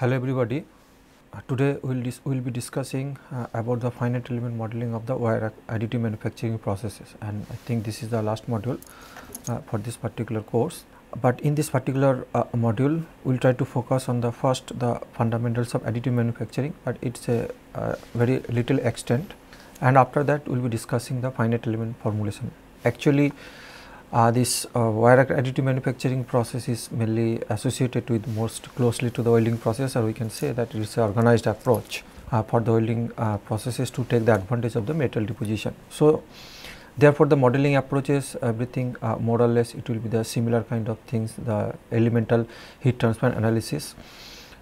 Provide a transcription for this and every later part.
hello everybody uh, today we'll we'll be discussing uh, about the finite element modeling of the wire additive manufacturing processes and i think this is the last module uh, for this particular course but in this particular uh, module we'll try to focus on the first the fundamentals of additive manufacturing but it's a uh, very little extent and after that we'll be discussing the finite element formulation actually uh, this uh, wire additive manufacturing process is mainly associated with most closely to the welding process or we can say that it is an organized approach uh, for the welding uh, processes to take the advantage of the metal deposition. So therefore the modeling approaches everything uh, more or less it will be the similar kind of things the elemental heat transfer analysis.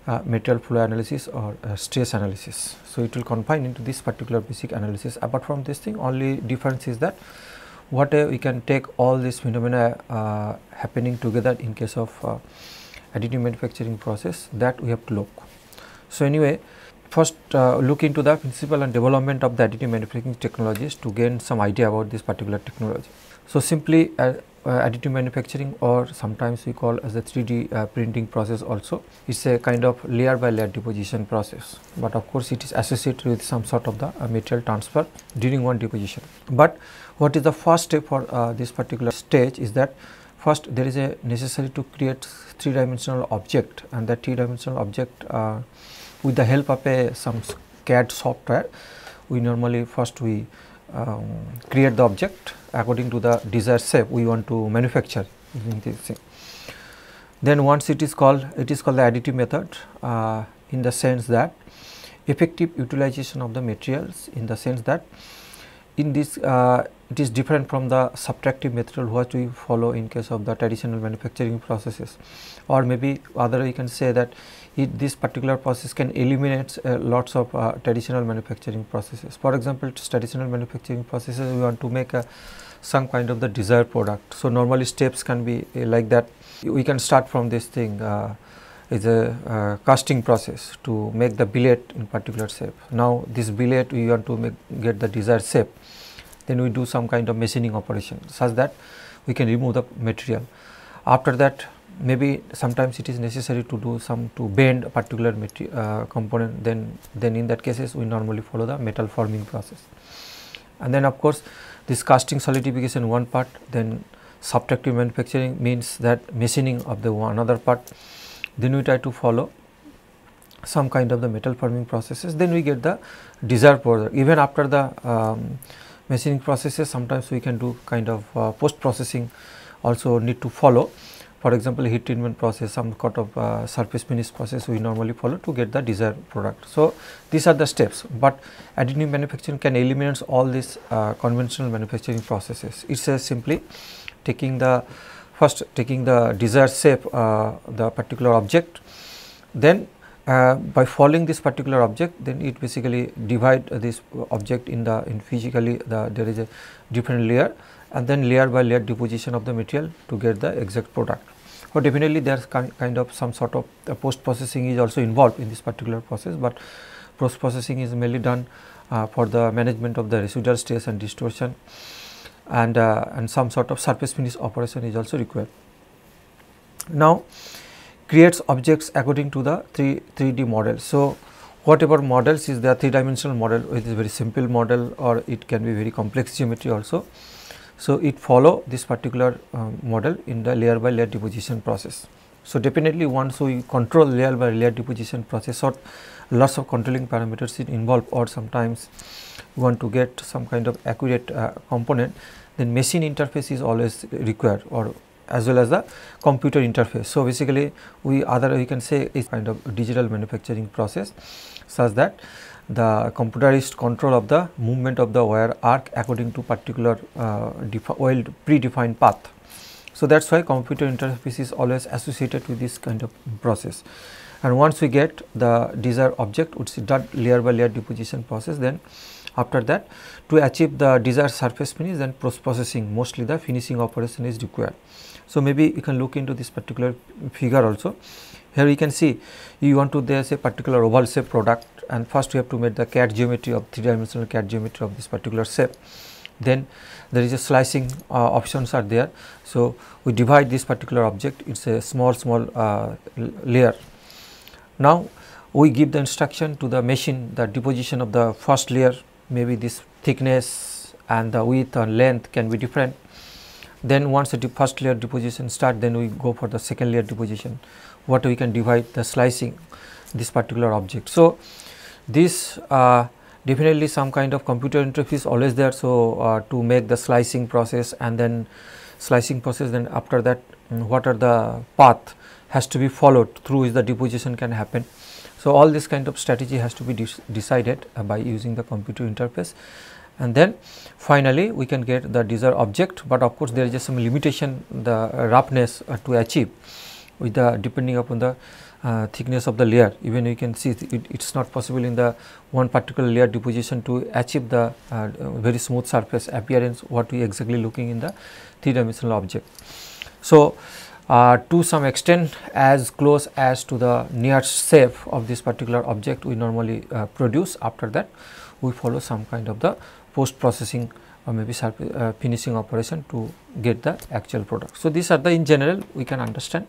Uh, material flow analysis or stress analysis. So, it will confine into this particular basic analysis apart from this thing only difference is that what uh, we can take all these phenomena uh, happening together in case of uh, additive manufacturing process that we have to look. So anyway, first uh, look into the principle and development of the additive manufacturing technologies to gain some idea about this particular technology. So simply uh, uh, additive manufacturing or sometimes we call as the 3D printing process also is a kind of layer by layer deposition process but of course it is associated with some sort of the material transfer during one deposition. But what is the first step for uh, this particular stage is that first there is a necessary to create three dimensional object and that three dimensional object uh, with the help of a some CAD software we normally first we um, create the object according to the desired shape we want to manufacture Then once it is called it is called the additive method uh, in the sense that effective utilization of the materials in the sense that in this uh, it is different from the subtractive method what we follow in case of the traditional manufacturing processes or maybe other we can say that it, this particular process can eliminate uh, lots of uh, traditional manufacturing processes. For example, traditional manufacturing processes we want to make a, some kind of the desired product. So, normally steps can be uh, like that. We can start from this thing uh, is a uh, casting process to make the billet in particular shape. Now, this billet we want to make, get the desired shape then we do some kind of machining operation such that we can remove the material. After that maybe sometimes it is necessary to do some to bend a particular uh, component then then in that cases we normally follow the metal forming process and then of course this casting solidification one part then subtractive manufacturing means that machining of the one another part then we try to follow some kind of the metal forming processes then we get the desired product even after the um, machining processes sometimes we can do kind of uh, post processing also need to follow for example heat treatment process some kind of uh, surface finish process we normally follow to get the desired product so these are the steps but additive manufacturing can eliminate all these uh, conventional manufacturing processes it's says simply taking the first taking the desired shape uh, the particular object then uh, by following this particular object then it basically divide uh, this object in the in physically the there is a different layer and then layer by layer deposition of the material to get the exact product. But definitely there is kind of some sort of uh, post processing is also involved in this particular process, but post processing is mainly done uh, for the management of the residual stress and distortion and uh, and some sort of surface finish operation is also required. Now, creates objects according to the 3 3D model. So, whatever models is there three dimensional model it is very simple model or it can be very complex geometry also. So, it follow this particular um, model in the layer by layer deposition process. So, definitely once we control layer by layer deposition process or lots of controlling parameters it involved or sometimes we want to get some kind of accurate uh, component then machine interface is always required or as well as the computer interface. So, basically we other we can say is kind of digital manufacturing process such that the computerized control of the movement of the wire arc according to particular uh, well predefined path. So, that is why computer interface is always associated with this kind of process and once we get the desired object which is done layer by layer deposition process then after that to achieve the desired surface finish then post processing mostly the finishing operation is required. So, maybe you can look into this particular figure also. Here you can see you want to there's a particular oval shape product and first we have to make the CAD geometry of three dimensional CAD geometry of this particular shape. Then there is a slicing uh, options are there. So, we divide this particular object it is a small small uh, layer. Now, we give the instruction to the machine the deposition of the first layer maybe this thickness and the width and length can be different then once the first layer deposition start, then we go for the second layer deposition. What we can divide the slicing this particular object. So this uh, definitely some kind of computer interface always there. So uh, to make the slicing process and then slicing process, then after that, um, what are the path has to be followed through which the deposition can happen. So all this kind of strategy has to be decided uh, by using the computer interface and then finally we can get the desired object but of course there is just some limitation the roughness uh, to achieve with the depending upon the uh, thickness of the layer even you can see it is not possible in the one particular layer deposition to achieve the uh, very smooth surface appearance what we exactly looking in the three dimensional object. So, uh, to some extent as close as to the near shape of this particular object we normally uh, produce after that we follow some kind of the post processing or maybe uh, finishing operation to get the actual product. So, these are the in general we can understand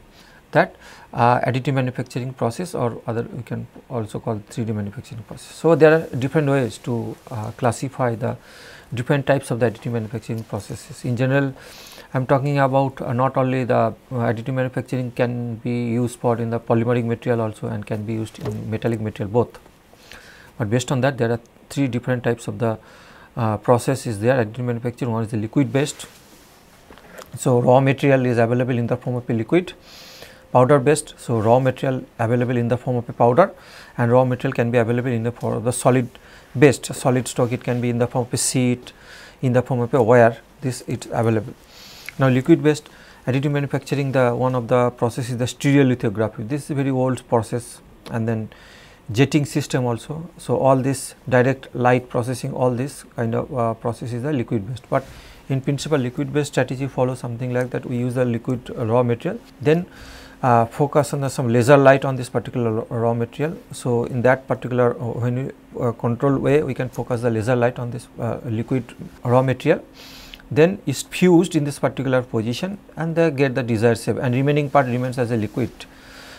that uh, additive manufacturing process or other we can also call 3D manufacturing process. So, there are different ways to uh, classify the different types of the additive manufacturing processes. In general, I am talking about uh, not only the uh, additive manufacturing can be used for in the polymeric material also and can be used in metallic material both, but based on that there are three different types of the uh, process is there additive manufacturing one is the liquid based so raw material is available in the form of a liquid powder based so raw material available in the form of a powder and raw material can be available in the form of the solid based solid stock it can be in the form of a sheet in the form of a wire this it's available now liquid based additive manufacturing the one of the process is the stereolithography this is a very old process and then jetting system also. So, all this direct light processing all this kind of uh, processes are liquid based, but in principle liquid based strategy follows something like that we use a liquid uh, raw material then uh, focus on the, some laser light on this particular raw material. So, in that particular uh, when we, uh, control way we can focus the laser light on this uh, liquid raw material then is fused in this particular position and they get the desired shape and remaining part remains as a liquid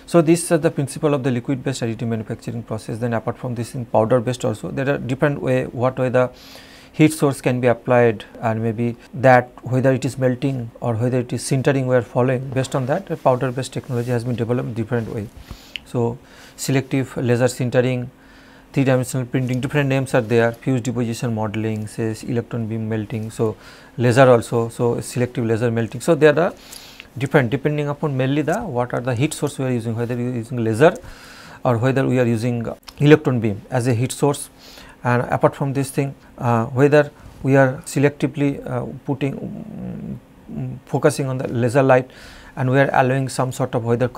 so these are the principle of the liquid based additive manufacturing process then apart from this in powder based also there are different way what way the heat source can be applied and maybe that whether it is melting or whether it is sintering we are following based on that powder based technology has been developed different way. So selective laser sintering three dimensional printing different names are there fuse deposition modeling says electron beam melting so laser also so selective laser melting so there are different depending upon mainly the what are the heat source we are using whether you are using laser or whether we are using electron beam as a heat source and apart from this thing uh, whether we are selectively uh, putting um, focusing on the laser light and we are allowing some sort of whether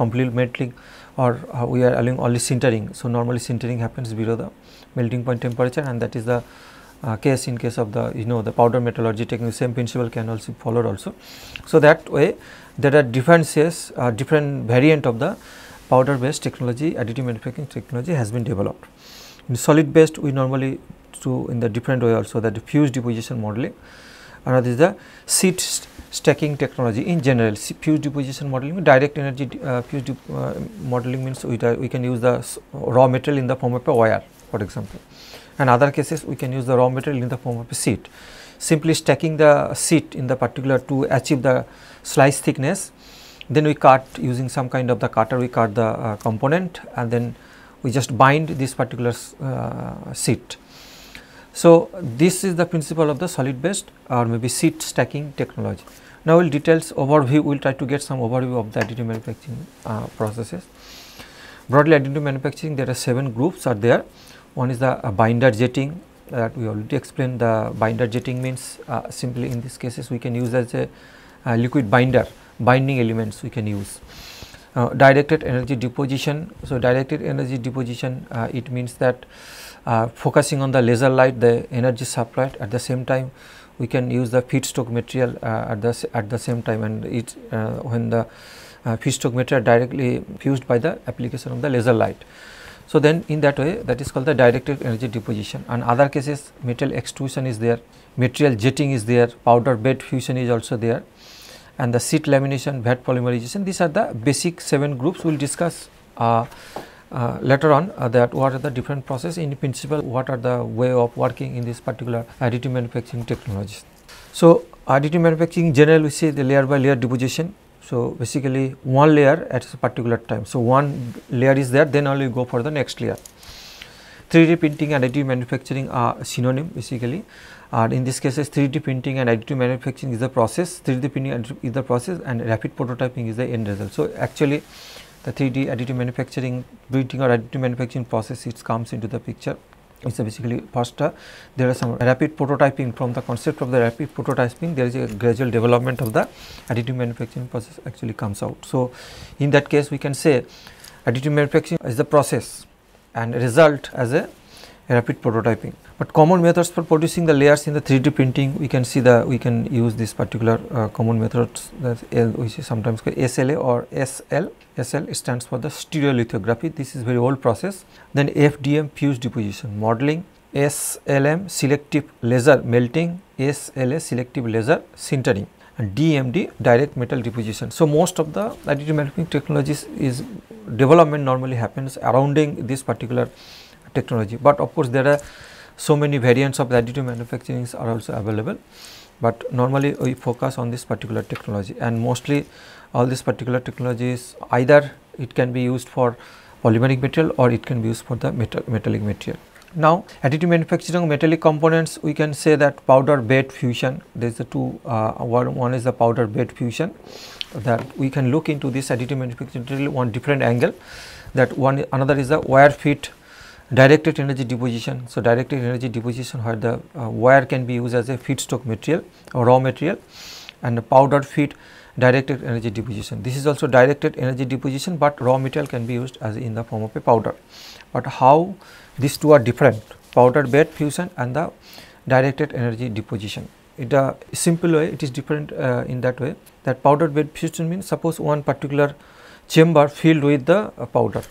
melting or uh, we are allowing only sintering. So, normally sintering happens below the melting point temperature and that is the uh, case in case of the you know the powder metallurgy technique same principle can also followed also. So, that way there are differences, uh, different variant of the powder based technology, additive manufacturing technology has been developed. In solid based, we normally do in the different way also that the fuse deposition modeling. Another is the seat st stacking technology in general. See, fuse deposition modeling, direct energy uh, fuse uh, modeling means we, uh, we can use the raw material in the form of a wire, for example. And other cases, we can use the raw material in the form of a seat. Simply stacking the seat in the particular to achieve the slice thickness. Then we cut using some kind of the cutter we cut the uh, component and then we just bind this particular uh, sheet. So, this is the principle of the solid based or maybe sheet stacking technology. Now, we will details overview, we will try to get some overview of the additive manufacturing uh, processes. Broadly additive manufacturing there are 7 groups are there. One is the uh, binder jetting that we already explained the binder jetting means uh, simply in these cases we can use as a uh, liquid binder binding elements we can use. Uh, directed energy deposition. So, directed energy deposition uh, it means that focusing on the laser light the energy supplied at the same time we can use the feedstock material uh, at the at the same time and it uh, when the uh, feedstock material directly fused by the application of the laser light. So then in that way that is called the directed energy deposition and other cases metal extrusion is there, material jetting is there, powder bed fusion is also there and the seat lamination, VAT polymerization. These are the basic seven groups. We will discuss uh, uh, later on uh, that what are the different process in principle, what are the way of working in this particular additive manufacturing technologies. So, additive manufacturing generally we see the layer by layer deposition. So, basically one layer at a particular time. So, one layer is there then only go for the next layer. 3D printing and additive manufacturing are synonym basically and in this case 3D printing and additive manufacturing is the process, 3D printing is the process and rapid prototyping is the end result. So, actually the 3D additive manufacturing, printing or additive manufacturing process it comes into the picture. It's basically first there are some rapid prototyping from the concept of the rapid prototyping there is a gradual development of the additive manufacturing process actually comes out. So, in that case we can say additive manufacturing is the process and result as a rapid prototyping. But common methods for producing the layers in the 3D printing, we can see the we can use this particular uh, common methods that L, which is sometimes called SLA or SL. SL stands for the stereolithography. This is very old process. Then FDM fuse deposition modeling, SLM selective laser melting, SLA selective laser sintering and DMD direct metal deposition. So most of the additive manufacturing technologies is development normally happens around this particular technology. But of course, there are so many variants of additive manufacturing are also available. But normally we focus on this particular technology and mostly all this particular technology is either it can be used for polymeric material or it can be used for the metal, metallic material. Now, additive manufacturing metallic components we can say that powder bed fusion there is the two uh, one is the powder bed fusion that we can look into this additive manufacturing one different angle that one another is the wire fit directed energy deposition. So, directed energy deposition where the uh, wire can be used as a feedstock material or raw material and the powdered feed directed energy deposition. This is also directed energy deposition, but raw material can be used as in the form of a powder. But how these two are different powder bed fusion and the directed energy deposition. It a uh, simple way it is different uh, in that way that powder bed fusion means suppose one particular chamber filled with the uh, powder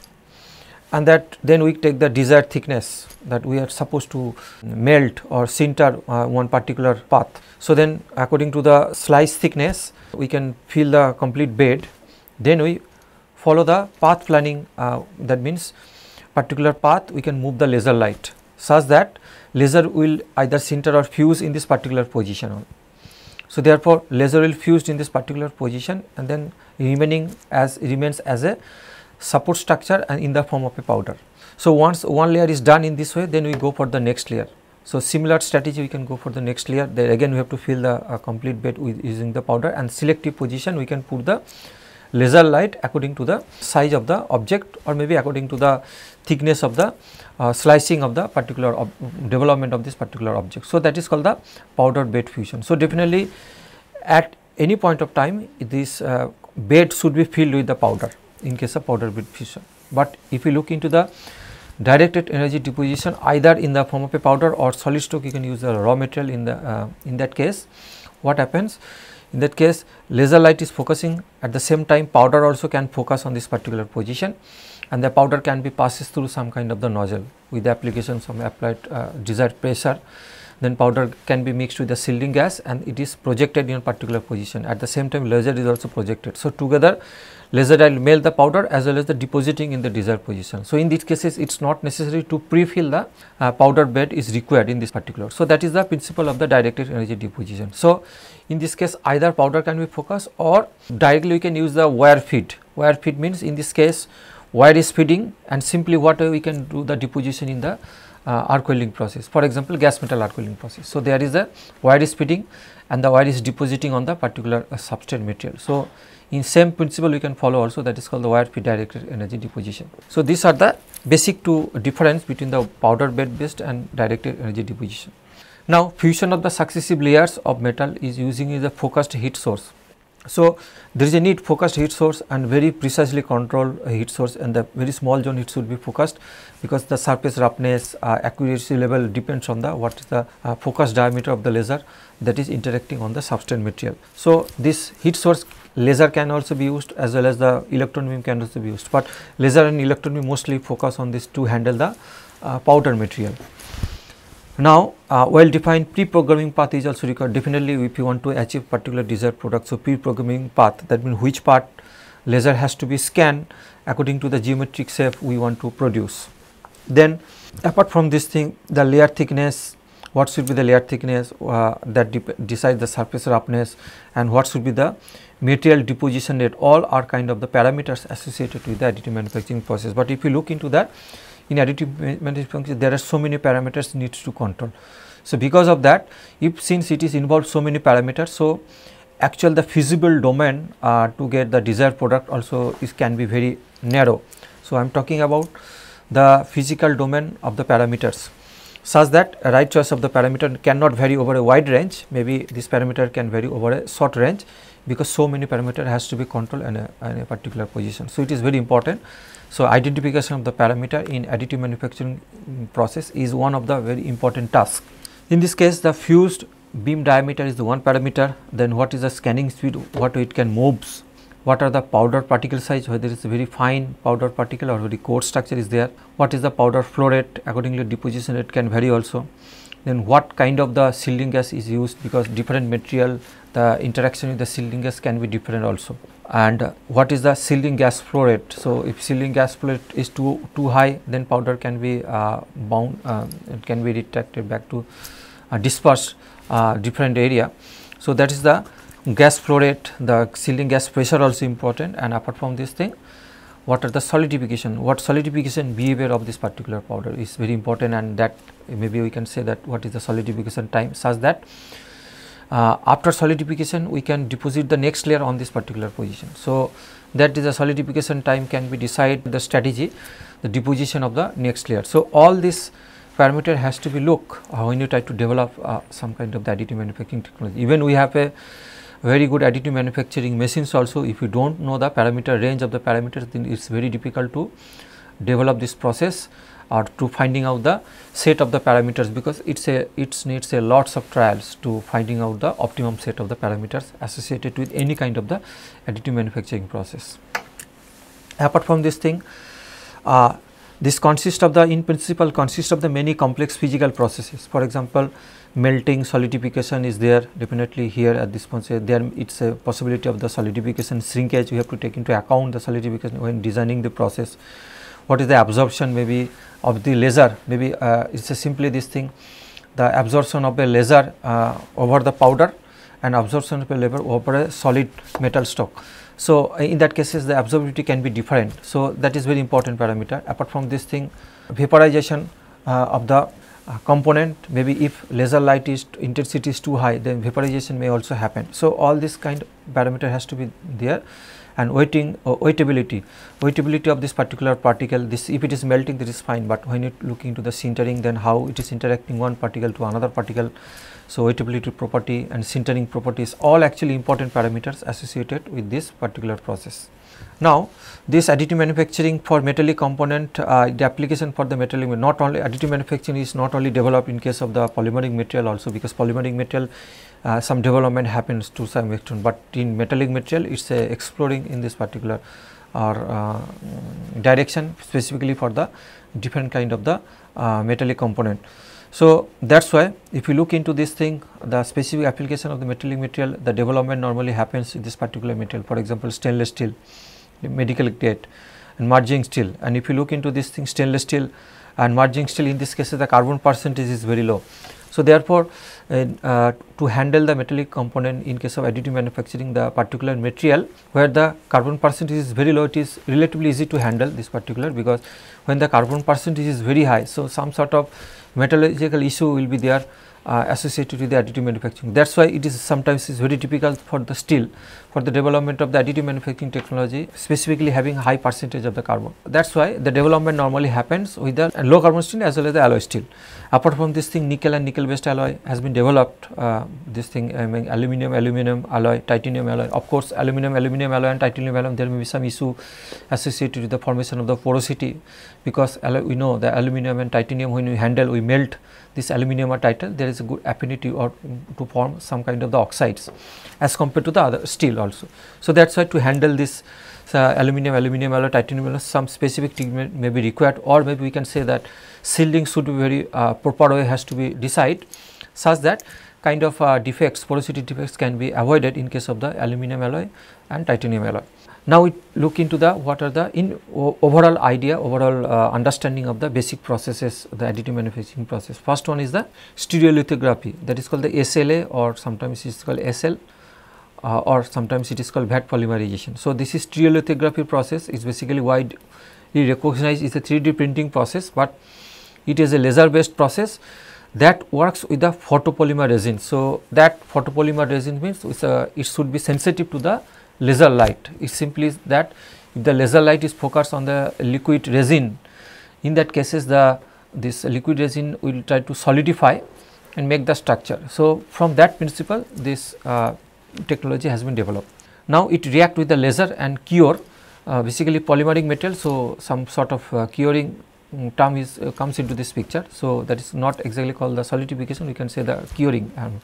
and that then we take the desired thickness that we are supposed to melt or sinter uh, one particular path. So then according to the slice thickness we can fill the complete bed then we follow the path planning uh, that means particular path we can move the laser light such that laser will either sinter or fuse in this particular position. So therefore laser will fuse in this particular position and then remaining as remains as a support structure and in the form of a powder. So, once one layer is done in this way then we go for the next layer. So, similar strategy we can go for the next layer there again we have to fill the uh, complete bed with using the powder and selective position we can put the laser light according to the size of the object or maybe according to the thickness of the uh, slicing of the particular development of this particular object. So, that is called the powder bed fusion. So, definitely at any point of time this uh, bed should be filled with the powder in case of powder bed fission. But if you look into the directed energy deposition either in the form of a powder or solid stock you can use the raw material in the uh, in that case what happens in that case laser light is focusing at the same time powder also can focus on this particular position and the powder can be passes through some kind of the nozzle with the application some applied uh, desired pressure then powder can be mixed with the shielding gas and it is projected in a particular position at the same time laser is also projected so together laser will melt the powder as well as the depositing in the desired position. So, in these cases it is not necessary to pre-fill the uh, powder bed is required in this particular. So, that is the principle of the directed energy deposition. So, in this case either powder can be focused or directly we can use the wire feed. Wire feed means in this case wire is feeding and simply what we can do the deposition in the uh, arc welding process. For example, gas metal arc welding process. So, there is a wire is feeding and the wire is depositing on the particular uh, substrate material. So, in same principle we can follow also that is called the wire feed directed energy deposition. So, these are the basic two difference between the powder bed based and directed energy deposition. Now, fusion of the successive layers of metal is using is a focused heat source so, there is a need focused heat source and very precisely controlled heat source and the very small zone it should be focused because the surface roughness uh, accuracy level depends on the what is the uh, focus diameter of the laser that is interacting on the substrate material. So, this heat source laser can also be used as well as the electron beam can also be used, but laser and electron beam mostly focus on this to handle the uh, powder material. Now, uh, well-defined pre-programming path is also required. Definitely, if you want to achieve particular desired product, so pre-programming path that means which part laser has to be scanned according to the geometric shape we want to produce. Then, apart from this thing, the layer thickness, what should be the layer thickness uh, that decides the surface roughness, and what should be the material deposition rate. All are kind of the parameters associated with the additive manufacturing process. But if you look into that, in additive manufacturing, function there are so many parameters needs to control. So, because of that if since it is involved so many parameters so actual the feasible domain uh, to get the desired product also is can be very narrow. So, I am talking about the physical domain of the parameters such that right choice of the parameter cannot vary over a wide range maybe this parameter can vary over a short range because so many parameter has to be controlled in a, in a particular position. So, it is very important so, identification of the parameter in additive manufacturing process is one of the very important tasks. In this case, the fused beam diameter is the one parameter, then what is the scanning speed, what it can moves, what are the powder particle size, whether it is very fine powder particle or very coarse structure is there, what is the powder flow rate, accordingly deposition rate can vary also. Then what kind of the shielding gas is used because different material, the interaction with the shielding gas can be different also and what is the ceiling gas flow rate. So, if ceiling gas flow rate is too too high, then powder can be uh, bound, uh, it can be retracted back to uh, dispersed uh, different area. So, that is the gas flow rate, the ceiling gas pressure also important and apart from this thing, what are the solidification, what solidification behavior of this particular powder is very important and that maybe we can say that what is the solidification time such that uh, after solidification we can deposit the next layer on this particular position. So, that is the solidification time can be decide the strategy the deposition of the next layer. So, all this parameter has to be look when you try to develop uh, some kind of additive manufacturing technology. Even we have a very good additive manufacturing machines also if you do not know the parameter range of the parameters then it is very difficult to develop this process or to finding out the set of the parameters because it's a it needs a lots of trials to finding out the optimum set of the parameters associated with any kind of the additive manufacturing process. Apart from this thing, uh, this consists of the in principle consists of the many complex physical processes. For example, melting solidification is there definitely here at this point say there it's a possibility of the solidification shrinkage we have to take into account the solidification when designing the process what is the absorption maybe of the laser maybe uh, it's simply this thing the absorption of a laser uh, over the powder and absorption of a laser over a solid metal stock. So, uh, in that cases the absorptivity can be different. So, that is very important parameter apart from this thing vaporization uh, of the uh, component maybe if laser light is intensity is too high then vaporization may also happen. So, all this kind of parameter has to be there and weightability, uh, of this particular particle this if it is melting this is fine but when you look into the sintering then how it is interacting one particle to another particle so weightability property and sintering properties all actually important parameters associated with this particular process now, this additive manufacturing for metallic component, uh, the application for the metallic, not only additive manufacturing is not only developed in case of the polymeric material also because polymeric material uh, some development happens to some extent but in metallic material it's uh, exploring in this particular or uh, mm, direction specifically for the different kind of the uh, metallic component so that's why if you look into this thing the specific application of the metallic material the development normally happens in this particular material for example stainless steel medical grade and merging steel and if you look into this thing stainless steel and merging steel in this case the carbon percentage is very low so, therefore, uh, to handle the metallic component in case of additive manufacturing the particular material where the carbon percentage is very low it is relatively easy to handle this particular because when the carbon percentage is very high. So, some sort of metallurgical issue will be there uh, associated with the additive manufacturing. That is why it is sometimes is very typical for the steel for the development of the additive manufacturing technology specifically having high percentage of the carbon. That is why the development normally happens with the low carbon steel as well as the alloy steel. Apart from this thing nickel and nickel based alloy has been developed uh, this thing I mean aluminum, aluminum alloy, titanium alloy. Of course aluminum, aluminum alloy and titanium alloy there may be some issue associated with the formation of the porosity because we know the aluminum and titanium when we handle we melt this aluminum or titanium there is a good affinity or to form some kind of the oxides as compared to the other steel also. So, that is why to handle this uh, aluminum, aluminum alloy, titanium alloy some specific treatment may be required or maybe we can say that shielding should be very uh, proper way has to be decided, such that kind of uh, defects porosity defects can be avoided in case of the aluminum alloy and titanium alloy. Now we look into the what are the in overall idea, overall uh, understanding of the basic processes, the additive manufacturing process. First one is the stereolithography that is called the SLA or sometimes it is called SL uh, or sometimes it is called VAT polymerization. So, this is stereolithography process is basically widely recognized is a 3D printing process, but it is a laser based process that works with the photopolymer resin. So, that photopolymer resin means a, it should be sensitive to the laser light is simply that if the laser light is focused on the liquid resin in that cases the this liquid resin will try to solidify and make the structure. So, from that principle this uh, technology has been developed. Now, it react with the laser and cure uh, basically polymeric metal. So, some sort of uh, curing mm, term is uh, comes into this picture. So, that is not exactly called the solidification we can say the curing um,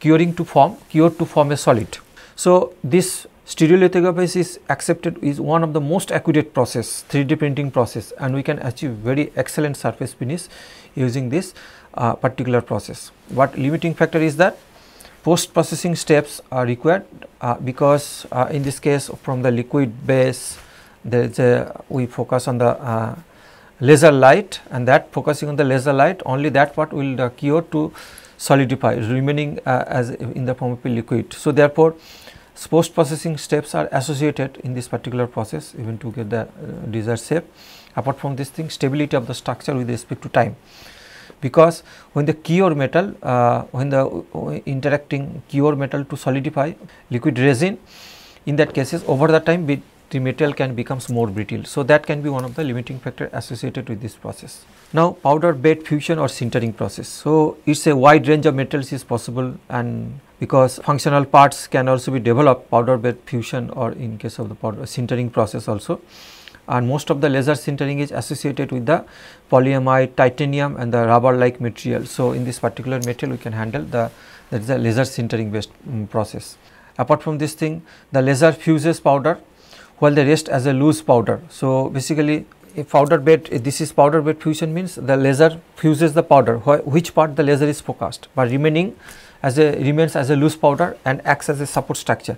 curing to form cure to form a solid. So, this stereolithography is accepted is one of the most accurate process 3d printing process and we can achieve very excellent surface finish using this uh, particular process What limiting factor is that post processing steps are required uh, because uh, in this case from the liquid base there is a we focus on the uh, laser light and that focusing on the laser light only that part will uh, cure to solidify remaining uh, as in the form of a liquid so therefore post processing steps are associated in this particular process even to get the uh, desired shape apart from this thing stability of the structure with respect to time because when the cure metal uh, when the uh, interacting cure metal to solidify liquid resin in that cases over the time the metal can becomes more brittle. So, that can be one of the limiting factor associated with this process. Now, powder bed fusion or sintering process. So, it is a wide range of metals is possible and because functional parts can also be developed powder bed fusion or in case of the powder sintering process also and most of the laser sintering is associated with the polyamide titanium and the rubber like material. So, in this particular metal we can handle the that is the laser sintering based um, mm, process. Apart from this thing the laser fuses powder while the rest as a loose powder. So, basically a powder bed eh, this is powder bed fusion means the laser fuses the powder which part the laser is focused but remaining as a remains as a loose powder and acts as a support structure.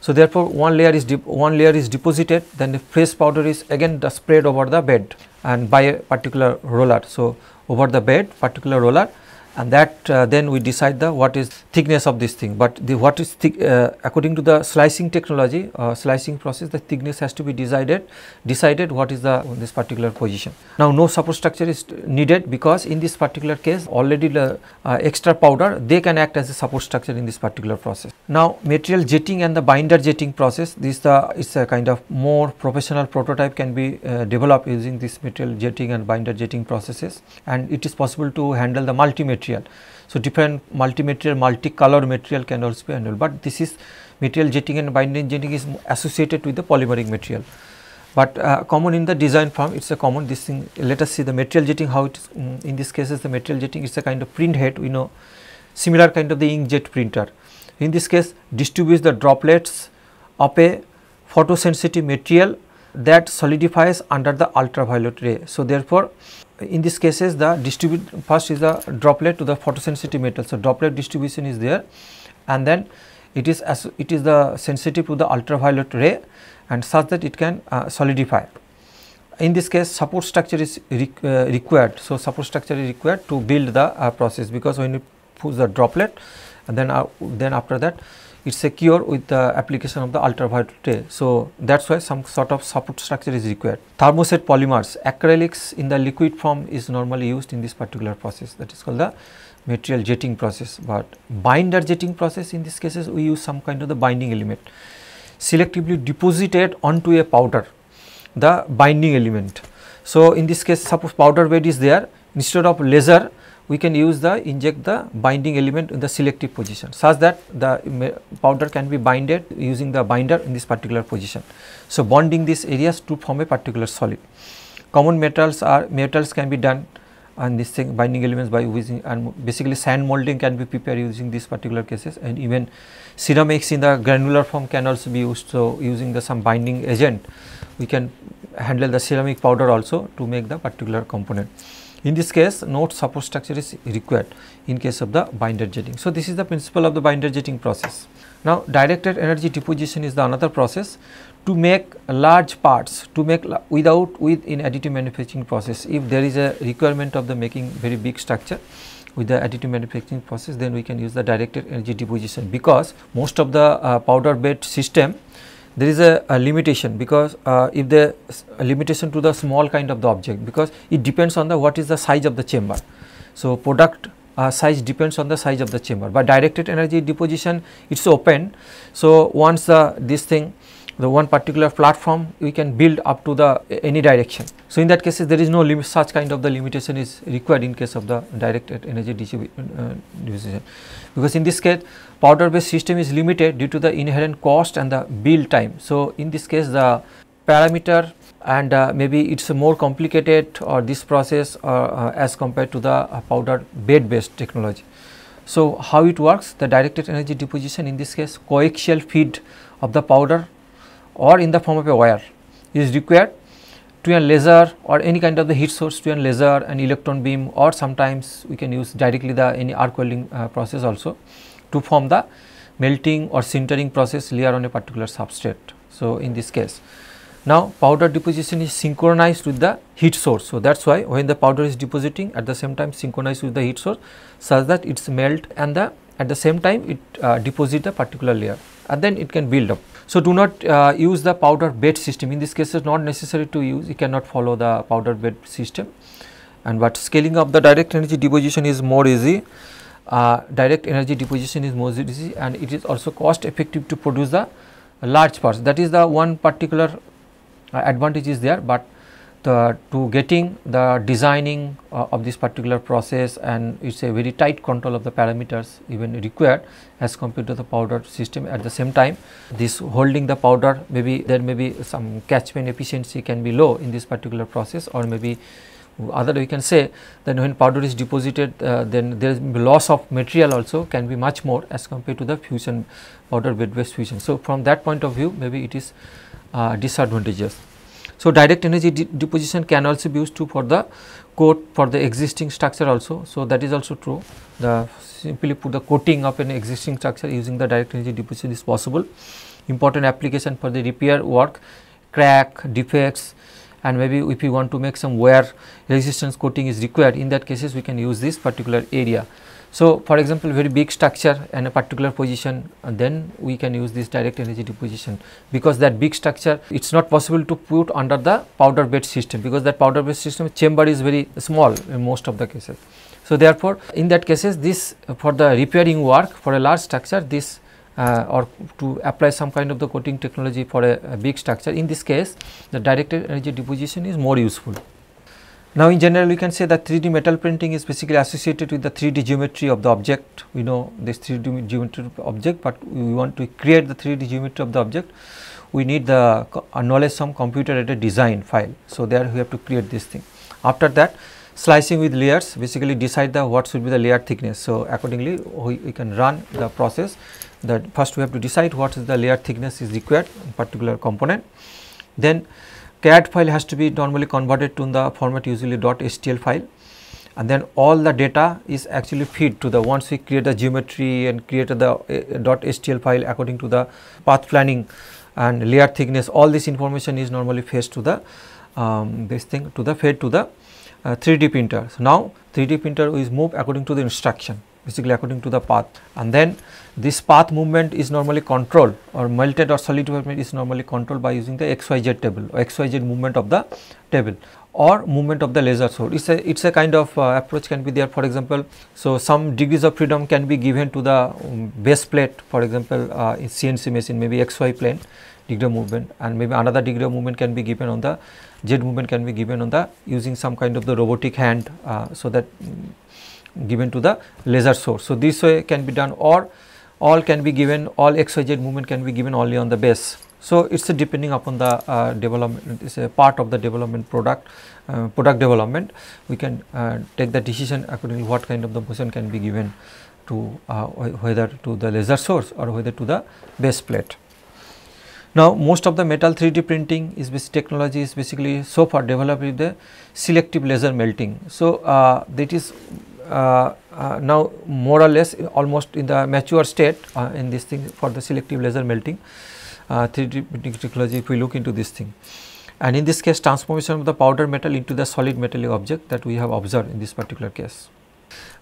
So, therefore, one layer is one layer is deposited then the fresh powder is again spread over the bed and by a particular roller. So, over the bed particular roller and that uh, then we decide the what is thickness of this thing but the what is thick uh, according to the slicing technology uh, slicing process the thickness has to be decided decided what is the this particular position now no support structure is needed because in this particular case already the uh, extra powder they can act as a support structure in this particular process now material jetting and the binder jetting process this uh, the a kind of more professional prototype can be uh, developed using this material jetting and binder jetting processes and it is possible to handle the multi material material. So, different multi-material, multi-color material can also be handled, but this is material jetting and binding jetting is associated with the polymeric material. But uh, common in the design form, it is a common this thing. Let us see the material jetting, how it is um, in this case is the material jetting, is a kind of print head, we know similar kind of the inkjet printer. In this case, distributes the droplets of a photosensitive material that solidifies under the ultraviolet ray. So, therefore, in this cases the distribute first is the droplet to the photosensitive metal so droplet distribution is there and then it is as it is the sensitive to the ultraviolet ray and such that it can uh, solidify in this case support structure is re uh, required so support structure is required to build the uh, process because when you push the droplet and then uh, then after that it's secure with the application of the ultraviolet ray. So that's why some sort of support structure is required. Thermoset polymers, acrylics in the liquid form is normally used in this particular process that is called the material jetting process. But binder jetting process in these cases we use some kind of the binding element selectively deposited onto a powder the binding element. So in this case suppose powder bed is there instead of laser we can use the inject the binding element in the selective position such that the powder can be binded using the binder in this particular position. So, bonding these areas to form a particular solid. Common metals are metals can be done and this thing binding elements by using and basically sand molding can be prepared using these particular cases and even ceramics in the granular form can also be used. So, using the some binding agent we can handle the ceramic powder also to make the particular component. In this case, no support structure is required in case of the binder jetting. So, this is the principle of the binder jetting process. Now, directed energy deposition is the another process to make large parts to make without with in additive manufacturing process. If there is a requirement of the making very big structure with the additive manufacturing process, then we can use the directed energy deposition because most of the uh, powder bed system there is a, a limitation because uh, if the limitation to the small kind of the object because it depends on the what is the size of the chamber. So, product uh, size depends on the size of the chamber but directed energy deposition it is open. So, once the uh, this thing the one particular platform we can build up to the any direction. So, in that cases there is no limit such kind of the limitation is required in case of the directed energy uh, deposition because in this case powder based system is limited due to the inherent cost and the build time. So, in this case the parameter and uh, maybe it is more complicated or this process uh, uh as compared to the uh, powder bed based technology. So, how it works the directed energy deposition in this case coaxial feed of the powder or in the form of a wire is required to a laser or any kind of the heat source to a laser an electron beam or sometimes we can use directly the any arc welding uh, process also to form the melting or sintering process layer on a particular substrate. So, in this case, now powder deposition is synchronized with the heat source. So, that is why when the powder is depositing at the same time synchronized with the heat source such that it's melt and the at the same time it uh, deposit the particular layer and then it can build up. So, do not uh, use the powder bed system in this case it is not necessary to use you cannot follow the powder bed system and but scaling up the direct energy deposition is more easy uh, direct energy deposition is most easy and it is also cost effective to produce the large parts. That is the one particular uh, advantage is there, but the, to getting the designing uh, of this particular process and it is a very tight control of the parameters even required as compared to the powder system at the same time this holding the powder maybe there may be some catchment efficiency can be low in this particular process or maybe other we can say that when powder is deposited uh, then there is loss of material also can be much more as compared to the fusion powder bed waste fusion. So, from that point of view maybe it is uh, disadvantageous. So, direct energy de deposition can also be used to for the coat for the existing structure also. So, that is also true the simply put the coating of an existing structure using the direct energy deposition is possible. Important application for the repair work crack defects and maybe if you want to make some wear resistance coating is required in that cases we can use this particular area. So, for example, very big structure and a particular position and then we can use this direct energy deposition because that big structure it is not possible to put under the powder bed system because that powder bed system chamber is very small in most of the cases. So, therefore, in that cases this for the repairing work for a large structure this uh, or to apply some kind of the coating technology for a, a, big structure. In this case, the directed energy deposition is more useful. Now, in general, we can say that 3D metal printing is basically associated with the 3D geometry of the object. We know this 3D geometry of object, but we want to create the 3D geometry of the object. We need the uh, knowledge some computer aided design file. So, there we have to create this thing. After that, slicing with layers basically decide the what should be the layer thickness. So, accordingly we, we can run the process that first we have to decide what is the layer thickness is required in particular component. Then CAD file has to be normally converted to the format usually .htl file and then all the data is actually feed to the once we create the geometry and create the uh, eh, .htl file according to the path planning and layer thickness all this information is normally fed to the um, this thing to the fed to the uh, 3D printer. So, now 3D printer is moved according to the instruction basically according to the path and then this path movement is normally controlled or melted or solid movement is normally controlled by using the xyz table or xyz movement of the table or movement of the laser sword it's a it's a kind of uh, approach can be there for example so some degrees of freedom can be given to the um, base plate for example uh, in cnc machine maybe xy plane degree of movement and maybe another degree of movement can be given on the z movement can be given on the using some kind of the robotic hand uh, so that um, given to the laser source. So, this way can be done or all can be given all xyz movement can be given only on the base. So, it is depending upon the uh, development it is a part of the development product uh, product development we can uh, take the decision accordingly what kind of the motion can be given to uh, whether to the laser source or whether to the base plate. Now, most of the metal 3D printing is basic technology is basically so far developed with the selective laser melting. So, uh, that is uh, uh, now more or less almost in the mature state uh, in this thing for the selective laser melting 3D printing technology if we look into this thing. And in this case transformation of the powder metal into the solid metallic object that we have observed in this particular case.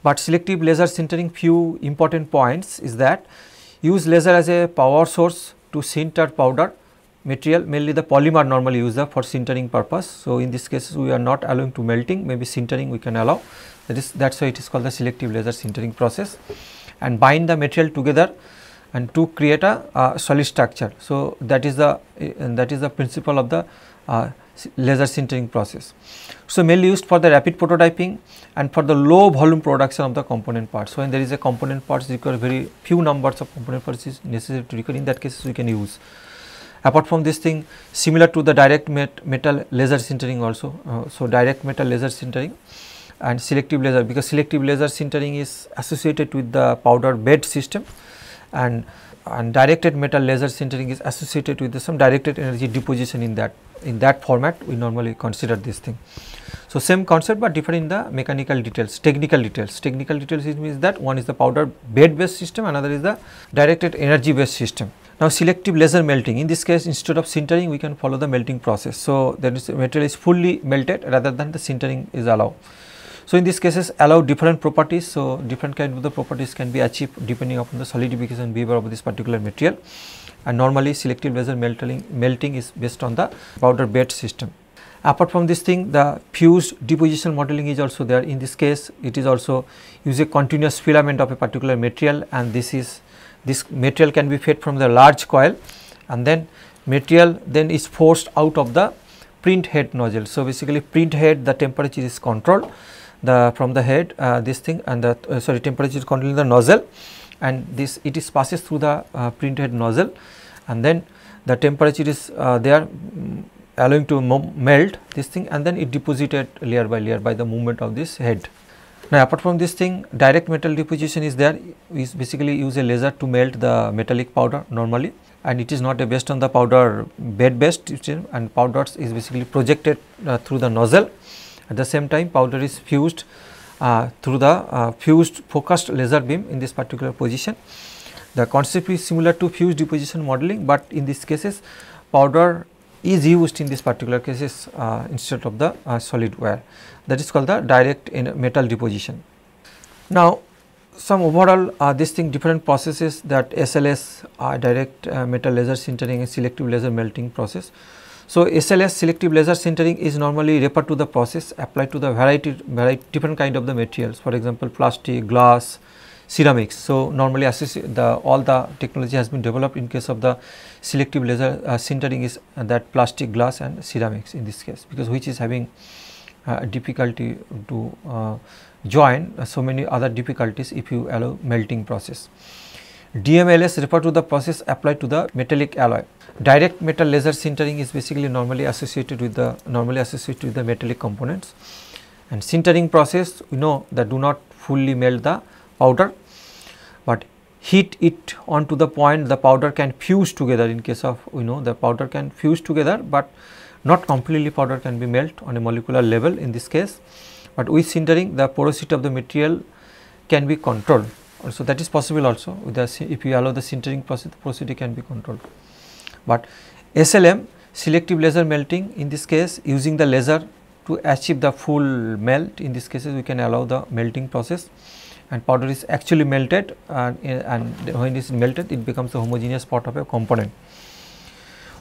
But selective laser sintering few important points is that use laser as a power source to sinter powder material mainly the polymer normally used for sintering purpose. So, in this case we are not allowing to melting maybe sintering we can allow that is that's why it is called the selective laser sintering process and bind the material together and to create a uh, solid structure so that is the eh, that is the principle of the uh, laser sintering process so mainly used for the rapid prototyping and for the low volume production of the component parts so when there is a component parts require very few numbers of component parts is necessary to require in that case we can use apart from this thing similar to the direct met metal laser sintering also uh, so direct metal laser sintering and selective laser because selective laser sintering is associated with the powder bed system and, and directed metal laser sintering is associated with some directed energy deposition in that in that format we normally consider this thing. So, same concept but different in the mechanical details, technical details. Technical details means that one is the powder bed based system, another is the directed energy based system. Now, selective laser melting in this case instead of sintering we can follow the melting process. So, there is material is fully melted rather than the sintering is allowed. So, in these cases allow different properties. So, different kind of the properties can be achieved depending upon the solidification behavior of this particular material and normally selective laser melting, melting is based on the powder bed system. Apart from this thing the fused deposition modeling is also there. In this case it is also use a continuous filament of a particular material and this is this material can be fed from the large coil and then material then is forced out of the print head nozzle. So, basically print head the temperature is controlled the from the head uh, this thing and the uh, sorry temperature is controlled in the nozzle and this it is passes through the uh, print head nozzle and then the temperature is uh, there mm, allowing to melt this thing and then it deposited layer by layer by the movement of this head. Now apart from this thing direct metal deposition is there is basically use a laser to melt the metallic powder normally and it is not based on the powder bed based and powders is basically projected uh, through the nozzle at the same time powder is fused uh, through the uh, fused focused laser beam in this particular position. The concept is similar to fused deposition modeling, but in these cases powder is used in this particular cases uh, instead of the uh, solid wire that is called the direct metal deposition. Now some overall uh, this thing different processes that SLS uh, direct uh, metal laser sintering and selective laser melting process so, SLS selective laser sintering is normally referred to the process applied to the variety, variety different kind of the materials for example plastic, glass, ceramics. So, normally the all the technology has been developed in case of the selective laser uh, sintering is uh, that plastic, glass and ceramics in this case because which is having uh, difficulty to uh, join uh, so many other difficulties if you allow melting process. DMLS refer to the process applied to the metallic alloy direct metal laser sintering is basically normally associated with the normally associated with the metallic components and sintering process we know that do not fully melt the powder but heat it onto the point the powder can fuse together in case of you know the powder can fuse together but not completely powder can be melt on a molecular level in this case but with sintering the porosity of the material can be controlled also that is possible also with the if you allow the sintering process the porosity can be controlled but SLM selective laser melting in this case using the laser to achieve the full melt in this case we can allow the melting process and powder is actually melted and, and when it is melted it becomes a homogeneous part of a component.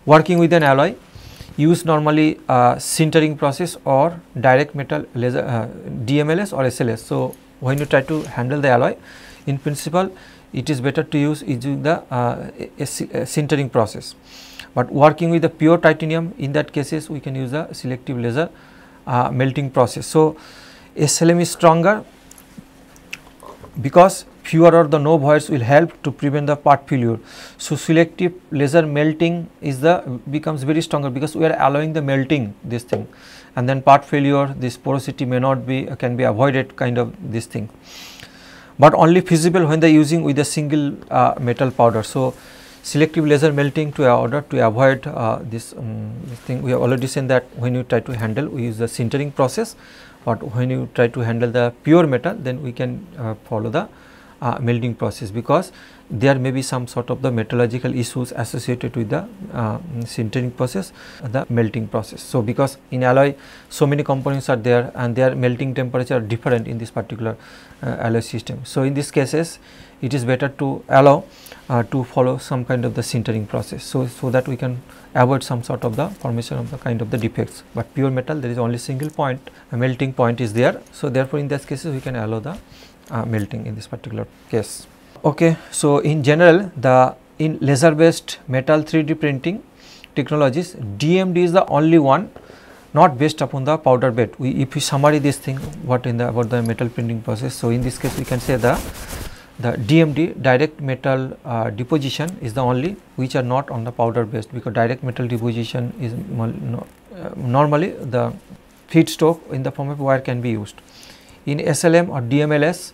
Working with an alloy use normally a sintering process or direct metal laser uh, DMLS or SLS. So, when you try to handle the alloy in principle it is better to use using the uh, a, a sintering process. But working with the pure titanium in that cases we can use the selective laser uh, melting process. So, SLM is stronger because fewer or the no voids will help to prevent the part failure. So, selective laser melting is the becomes very stronger because we are allowing the melting this thing and then part failure this porosity may not be uh, can be avoided kind of this thing but only feasible when they are using with a single uh, metal powder. So, selective laser melting to order to avoid uh, this, um, this, thing we have already seen that when you try to handle we use the sintering process but when you try to handle the pure metal then we can uh, follow the uh, melting process because there may be some sort of the metallurgical issues associated with the uh, sintering process the melting process so because in alloy so many components are there and their melting temperature are different in this particular uh, alloy system so in these cases it is better to allow uh, to follow some kind of the sintering process so so that we can avoid some sort of the formation of the kind of the defects but pure metal there is only single point a melting point is there so therefore in these cases we can allow the uh, melting in this particular case Okay, so in general the in laser based metal 3D printing technologies DMD is the only one not based upon the powder bed. We if we summary this thing what in the about the metal printing process. So in this case we can say the the DMD direct metal uh, deposition is the only which are not on the powder based because direct metal deposition is no, uh, normally the feedstock in the form of wire can be used. In SLM or DMLS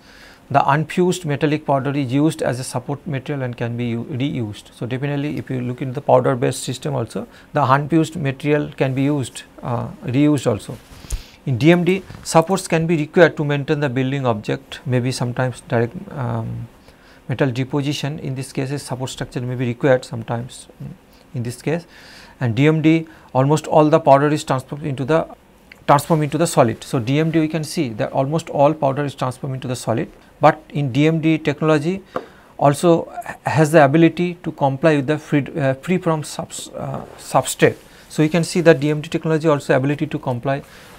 the unfused metallic powder is used as a support material and can be reused. So, definitely if you look into the powder based system also the unfused material can be used uh, reused also. In DMD supports can be required to maintain the building object maybe sometimes direct um, metal deposition in this case support structure may be required sometimes mm, in this case and DMD almost all the powder is transformed into the transformed into the solid. So, DMD we can see that almost all powder is transformed into the solid but in DMD technology also has the ability to comply with the free, uh, free from subs, uh, substrate. So, you can see that DMD technology also ability to comply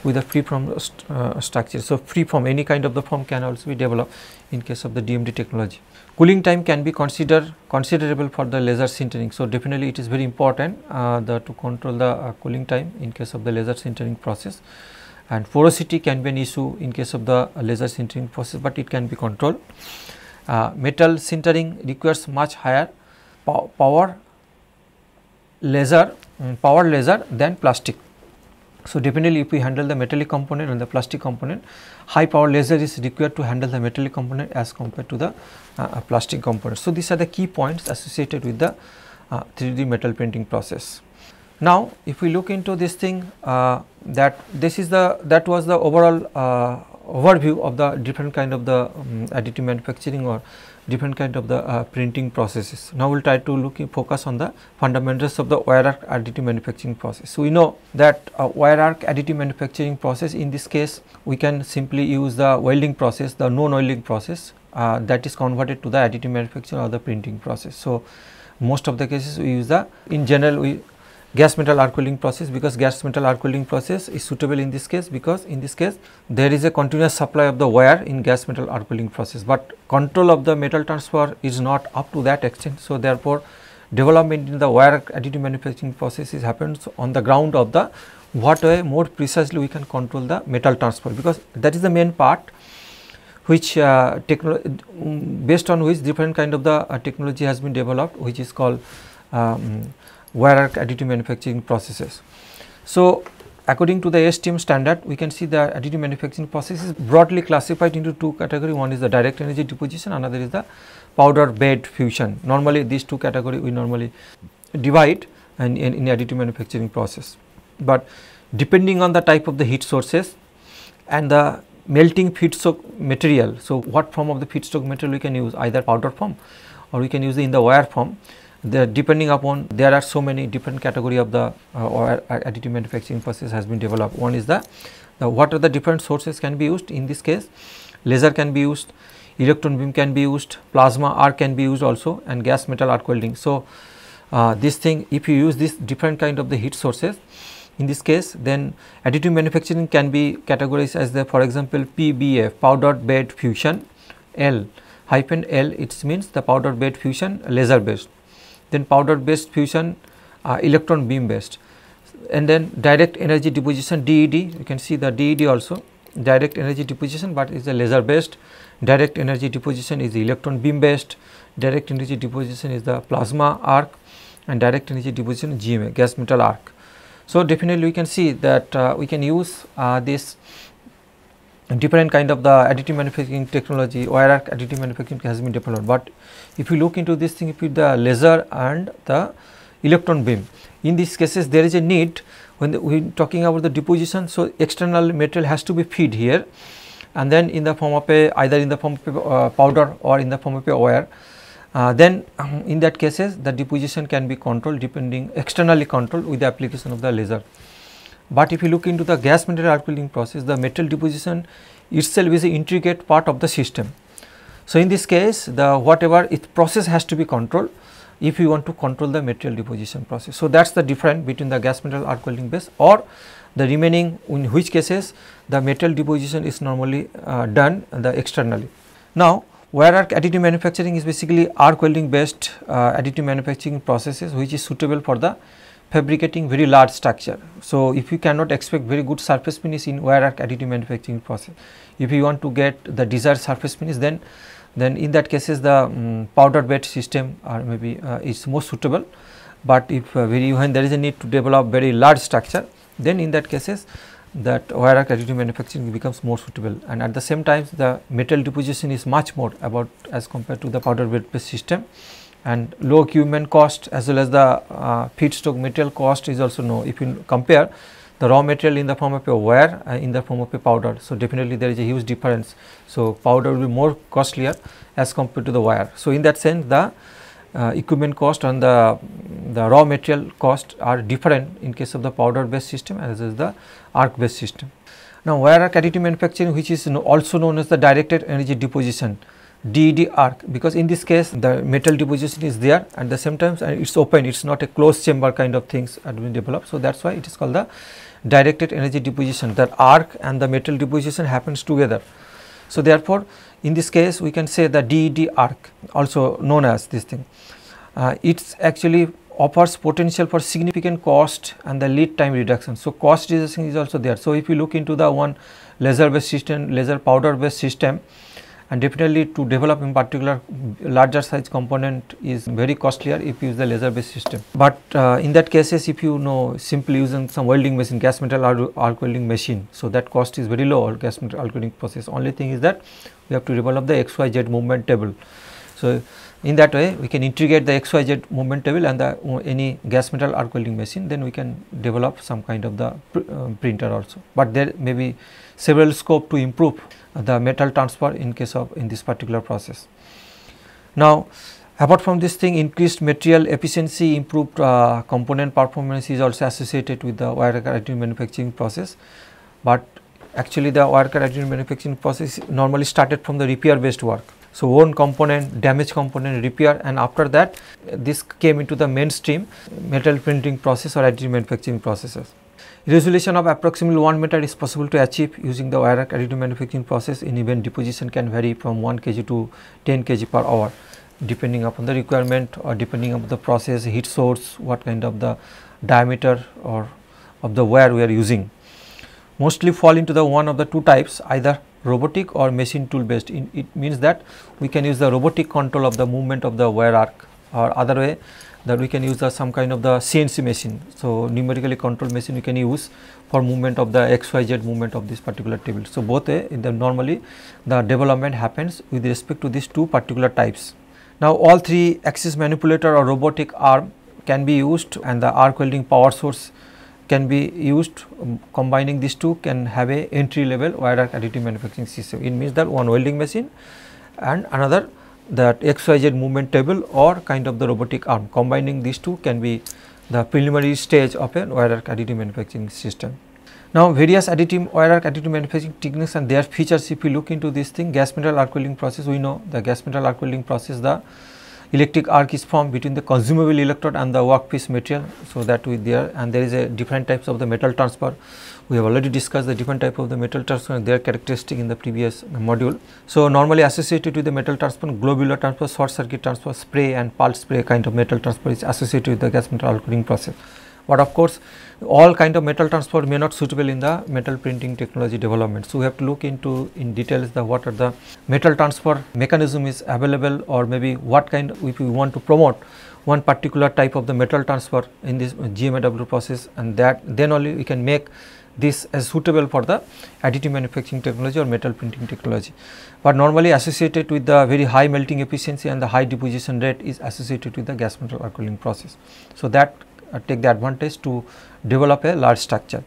with the free from st uh, structure. So, free from any kind of the form can also be developed in case of the DMD technology. Cooling time can be considered considerable for the laser sintering. So, definitely it is very important uh, the, to control the uh, cooling time in case of the laser sintering process and porosity can be an issue in case of the laser sintering process, but it can be controlled. Uh, metal sintering requires much higher power laser um, power laser than plastic. So, depending if we handle the metallic component and the plastic component, high power laser is required to handle the metallic component as compared to the uh, uh plastic component. So, these are the key points associated with the uh, 3D metal printing process. Now, if we look into this thing, uh, that this is the that was the overall uh, overview of the different kind of the um, additive manufacturing or different kind of the uh, printing processes. Now, we will try to look focus on the fundamentals of the wire arc additive manufacturing process. So, we know that uh, wire arc additive manufacturing process in this case we can simply use the welding process the non welding process uh, that is converted to the additive manufacturing or the printing process. So, most of the cases we use the in general we gas metal arc welding process because gas metal arc welding process is suitable in this case because in this case there is a continuous supply of the wire in gas metal arc welding process but control of the metal transfer is not up to that extent so therefore development in the wire additive manufacturing process is happens on the ground of the what way more precisely we can control the metal transfer because that is the main part which uh, mm, based on which different kind of the uh, technology has been developed which is called um, where are additive manufacturing processes. So, according to the ASTM standard, we can see the additive manufacturing process is broadly classified into two categories. One is the direct energy deposition, another is the powder bed fusion. Normally, these two categories we normally divide and in, in additive manufacturing process. But depending on the type of the heat sources and the melting feedstock material, so what form of the feedstock material we can use, either powder form or we can use in the wire form depending upon there are so many different category of the uh, or additive manufacturing process has been developed. One is the, the what are the different sources can be used in this case laser can be used, electron beam can be used, plasma arc can be used also and gas metal arc welding. So, uh, this thing if you use this different kind of the heat sources in this case then additive manufacturing can be categorized as the for example PBF powder bed fusion L hyphen L it means the powder bed fusion laser based then powder based fusion uh, electron beam based and then direct energy deposition DED you can see the DED also direct energy deposition but is a laser based direct energy deposition is the electron beam based direct energy deposition is the plasma arc and direct energy deposition GMA gas metal arc. So, definitely we can see that uh, we can use uh, this different kind of the additive manufacturing technology wire arc additive manufacturing has been developed but if you look into this thing if you the laser and the electron beam in these cases there is a need when the, we talking about the deposition so external material has to be feed here and then in the form of a either in the form of a, uh, powder or in the form of a wire uh, then um, in that cases the deposition can be controlled depending externally controlled with the application of the laser but if you look into the gas metal arc welding process, the metal deposition itself is an intricate part of the system. So, in this case, the whatever it process has to be controlled if you want to control the material deposition process. So, that is the difference between the gas metal arc welding base or the remaining in which cases the metal deposition is normally uh, done uh, the externally. Now, wire arc additive manufacturing is basically arc welding based uh, additive manufacturing processes which is suitable for the fabricating very large structure. So, if you cannot expect very good surface finish in wire arc additive manufacturing process, if you want to get the desired surface finish then then in that cases the um, powder bed system or maybe uh, is more suitable. But if uh, very when there is a need to develop very large structure then in that cases that wire arc additive manufacturing becomes more suitable and at the same time the metal deposition is much more about as compared to the powder bed based system and low equipment cost as well as the uh, feedstock material cost is also known. If you compare the raw material in the form of a wire uh, in the form of a powder. So, definitely there is a huge difference. So, powder will be more costlier as compared to the wire. So, in that sense the uh, equipment cost and the, the raw material cost are different in case of the powder based system as is the arc based system. Now, wire arc additive manufacturing which is also known as the directed energy deposition. DED arc because in this case the metal deposition is there at the same time and it's open it's not a closed chamber kind of things are being developed so that's why it is called the directed energy deposition that arc and the metal deposition happens together so therefore in this case we can say the DED arc also known as this thing uh, it's actually offers potential for significant cost and the lead time reduction. So, cost reduction is also there. So, if you look into the one laser based system, laser powder based system, and definitely to develop in particular larger size component is very costlier if you use the laser based system. But uh, in that cases if you know simply using some welding machine gas metal arc welding machine so that cost is very low or gas metal arc welding process only thing is that we have to develop the XYZ movement table. So in that way we can integrate the XYZ movement table and the uh, any gas metal arc welding machine then we can develop some kind of the pr uh, printer also. But there may be several scope to improve the metal transfer in case of in this particular process. Now apart from this thing increased material efficiency improved uh, component performance is also associated with the wire cutting manufacturing process but actually the wire cutting manufacturing process normally started from the repair based work. So, worn component, damaged component, repair and after that this came into the mainstream metal printing process or additive manufacturing processes. Resolution of approximately 1 meter is possible to achieve using the wire arc additive manufacturing process in even deposition can vary from 1 kg to 10 kg per hour depending upon the requirement or depending upon the process, heat source, what kind of the diameter or of the wire we are using. Mostly fall into the one of the two types either robotic or machine tool based. In, it means that we can use the robotic control of the movement of the wire arc or other way that we can use the some kind of the CNC machine. So, numerically controlled machine we can use for movement of the XYZ movement of this particular table. So, both a, eh, in the normally the development happens with respect to these two particular types. Now, all three axis manipulator or robotic arm can be used and the arc welding power source can be used um, combining these two can have a entry level wire arc additive manufacturing system. It means that one welding machine and another that XYZ movement table or kind of the robotic arm. Combining these two can be the preliminary stage of a wire arc additive manufacturing system. Now, various additive wire arc additive manufacturing techniques and their features if we look into this thing gas metal arc welding process we know the gas metal arc welding process the electric arc is formed between the consumable electrode and the workpiece material. So, that with there and there is a different types of the metal transfer we have already discussed the different type of the metal and their characteristic in the previous module. So, normally associated with the metal transport, globular transport, short circuit transport, spray and pulse spray kind of metal transport is associated with the gas metal cooling process. But of course, all kind of metal transport may not suitable in the metal printing technology development. So, we have to look into in details the what are the metal transport mechanism is available or maybe what kind if we want to promote one particular type of the metal transfer in this GMAW process and that then only we can make this as suitable for the additive manufacturing technology or metal printing technology. But normally associated with the very high melting efficiency and the high deposition rate is associated with the gas metal cooling process. So, that uh, take the advantage to develop a large structure.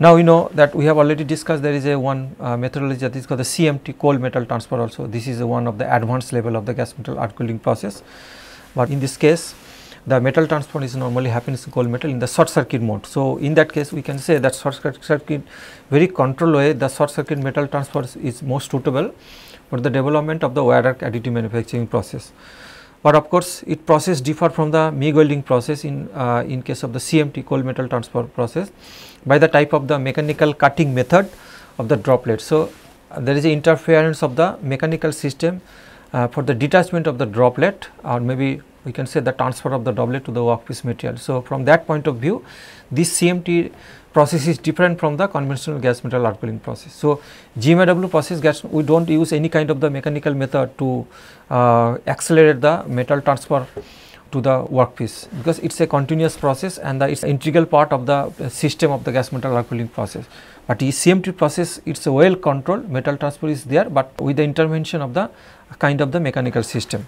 Now, we know that we have already discussed there is a one uh, methodology that is called the CMT cold metal transfer also. This is one of the advanced level of the gas metal cooling process. But in this case, the metal transport is normally happens in gold metal in the short circuit mode. So, in that case we can say that short circuit very controlled way the short circuit metal transport is most suitable for the development of the wire arc additive manufacturing process. But of course, it process differ from the MIG welding process in, uh, in case of the CMT cold metal transfer process by the type of the mechanical cutting method of the droplet. So, uh, there is a interference of the mechanical system uh, for the detachment of the droplet or maybe we can say the transfer of the doublet to the workpiece material. So, from that point of view this CMT process is different from the conventional gas metal arc cooling process. So, GMAW process gas we do not use any kind of the mechanical method to uh, accelerate the metal transfer to the workpiece because it is a continuous process and it is integral part of the uh, system of the gas metal arc cooling process. But the CMT process it is well controlled metal transfer is there, but with the intervention of the kind of the mechanical system.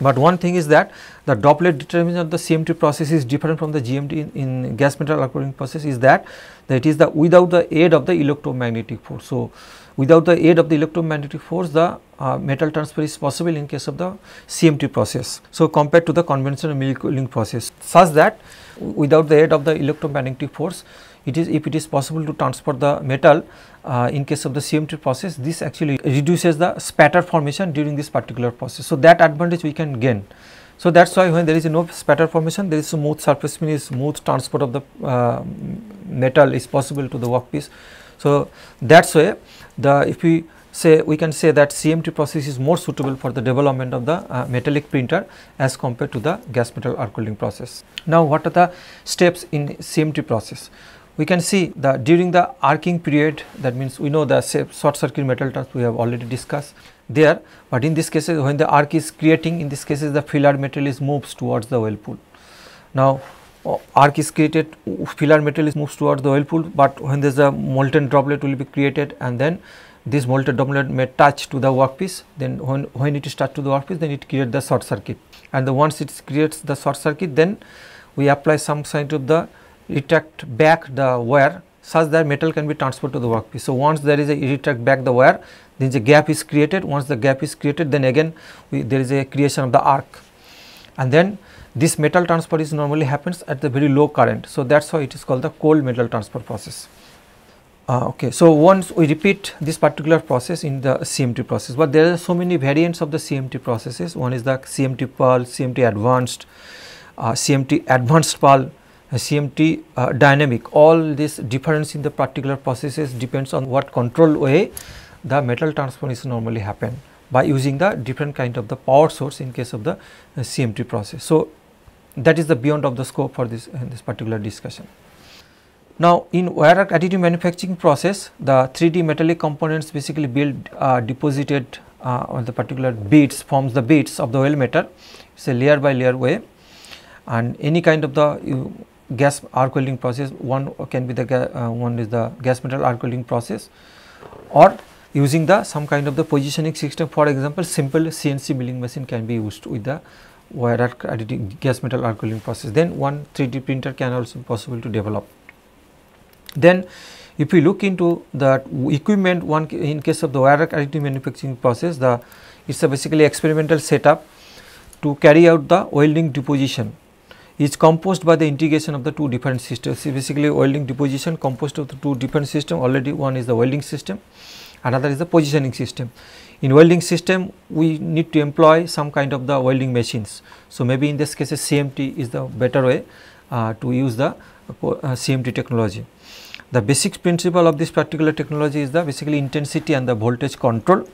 But one thing is that the Doppler determination of the CMT process is different from the GMT in, in gas metal electrolytic process is that, that it is the without the aid of the electromagnetic force. So, without the aid of the electromagnetic force the uh, metal transfer is possible in case of the CMT process. So, compared to the conventional milling process such that without the aid of the electromagnetic force it is if it is possible to transport the metal uh, in case of the CMT process this actually reduces the spatter formation during this particular process. So, that advantage we can gain. So, that is why when there is no spatter formation there is smooth surface means smooth transport of the uh, metal is possible to the workpiece. So, that is why the if we say we can say that CMT process is more suitable for the development of the uh, metallic printer as compared to the gas metal arc cooling process. Now, what are the steps in CMT process? we can see that during the arcing period that means we know the short circuit metal terms we have already discussed there but in this case when the arc is creating in this case the filler metal is moves towards the pool. Now arc is created filler metal is moves towards the pool. but when there is a molten droplet will be created and then this molten droplet may touch to the workpiece then when, when it is touched to the workpiece then it creates the short circuit and the once it creates the short circuit then we apply some kind of the retract back the wire such that metal can be transferred to the workpiece. So, once there is a retract back the wire, then the gap is created. Once the gap is created, then again we, there is a creation of the arc. And then this metal transfer is normally happens at the very low current. So, that is why it is called the cold metal transfer process. Uh, okay, so once we repeat this particular process in the CMT process, but there are so many variants of the CMT processes. One is the CMT PAL, CMT advanced, uh, CMT advanced PAL, CMT uh, dynamic all this difference in the particular processes depends on what control way the metal transformation normally happen by using the different kind of the power source in case of the uh, CMT process. So, that is the beyond of the scope for this uh, this particular discussion. Now, in wire arc additive manufacturing process the 3D metallic components basically build uh, deposited uh, on the particular beads forms the beads of the oil matter. it is a layer by layer way and any kind of the you gas arc welding process one can be the uh, one is the gas metal arc welding process or using the some kind of the positioning system for example simple CNC milling machine can be used with the wire arc additive gas metal arc welding process then one 3D printer can also possible to develop. Then if we look into the equipment one in case of the wire arc additive manufacturing process the it is a basically experimental setup to carry out the welding deposition is composed by the integration of the two different systems. So, basically welding deposition composed of the two different system already one is the welding system another is the positioning system. In welding system we need to employ some kind of the welding machines. So, maybe in this case CMT is the better way uh, to use the uh, CMT technology. The basic principle of this particular technology is the basically intensity and the voltage control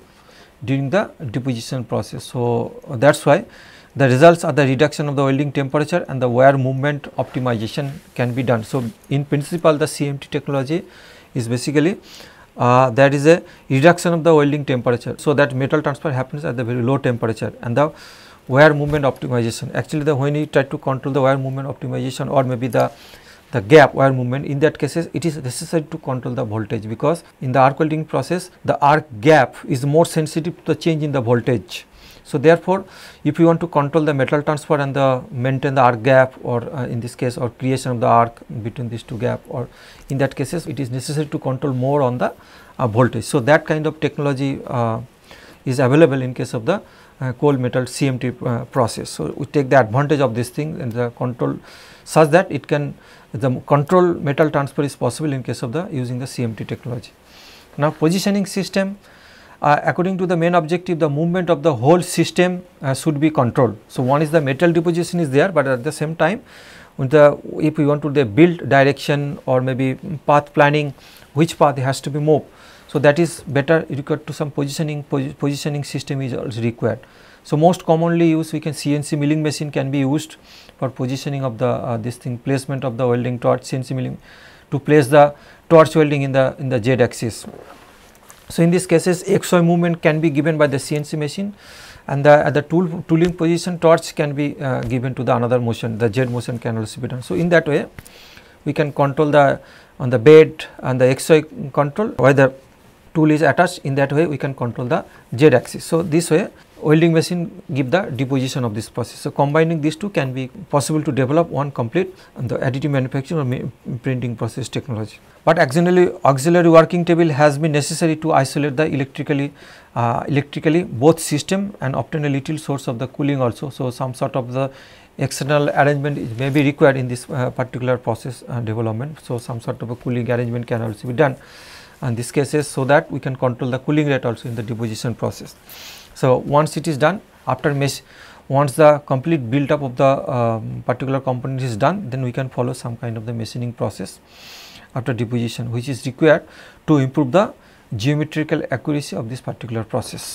during the deposition process. So, that is why the results are the reduction of the welding temperature and the wire movement optimization can be done. So, in principle the CMT technology is basically uh, a reduction of the welding temperature. So, that metal transfer happens at the very low temperature and the wire movement optimization. Actually, the when you try to control the wire movement optimization or maybe the the gap wire movement in that cases it is necessary to control the voltage because in the arc welding process the arc gap is more sensitive to the change in the voltage so, therefore, if you want to control the metal transfer and the maintain the arc gap or uh, in this case or creation of the arc between these two gap or in that cases it is necessary to control more on the uh, voltage. So, that kind of technology uh, is available in case of the uh, cold metal CMT uh, process. So, we take the advantage of this thing and the control such that it can the control metal transfer is possible in case of the using the CMT technology. Now, positioning system uh, according to the main objective the movement of the whole system uh, should be controlled. So, one is the metal deposition is there, but at the same time the, if we want to build direction or maybe path planning which path has to be moved. So, that is better required to some positioning positioning system is also required. So, most commonly used we can CNC milling machine can be used for positioning of the uh, this thing placement of the welding torch CNC milling to place the torch welding in the in the z axis. So, in these cases XY movement can be given by the CNC machine and the, the tool, tooling position torch can be uh, given to the another motion the Z motion can also be done. So, in that way we can control the on the bed and the XY control whether tool is attached in that way we can control the Z axis. So, this way welding machine give the deposition of this process. So, combining these two can be possible to develop one complete the additive manufacturing or printing process technology. But auxiliary, auxiliary working table has been necessary to isolate the electrically, uh, electrically both system and obtain a little source of the cooling also. So, some sort of the external arrangement is may be required in this uh, particular process uh, development. So, some sort of a cooling arrangement can also be done in this cases so that we can control the cooling rate also in the deposition process. So, once it is done after mesh once the complete build up of the uh, particular component is done then we can follow some kind of the machining process after deposition which is required to improve the geometrical accuracy of this particular process.